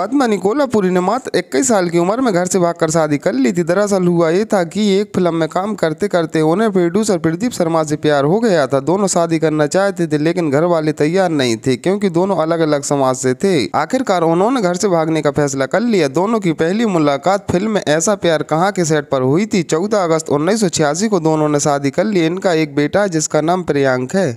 Padma Nicola Puri ने मात्र इक्कीस साल की उम्र में घर से भागकर शादी कर ली थी दरअसल हुआ ये था कि एक फिल्म में काम करते करते उन्हें प्रोड्यूसर प्रदीप शर्मा से प्यार हो गया था दोनों शादी करना चाहते थे लेकिन घर वाले तैयार नहीं थे क्योंकि दोनों अलग अलग समाज से थे आखिरकार उन्होंने घर से भागने का फैसला कर लिया दोनों की पहली मुलाकात फिल्म में ऐसा प्यार कहाँ के सेट पर हुई थी चौदह अगस्त उन्नीस को दोनों ने शादी कर ली इनका एक बेटा जिसका नाम प्रियांक है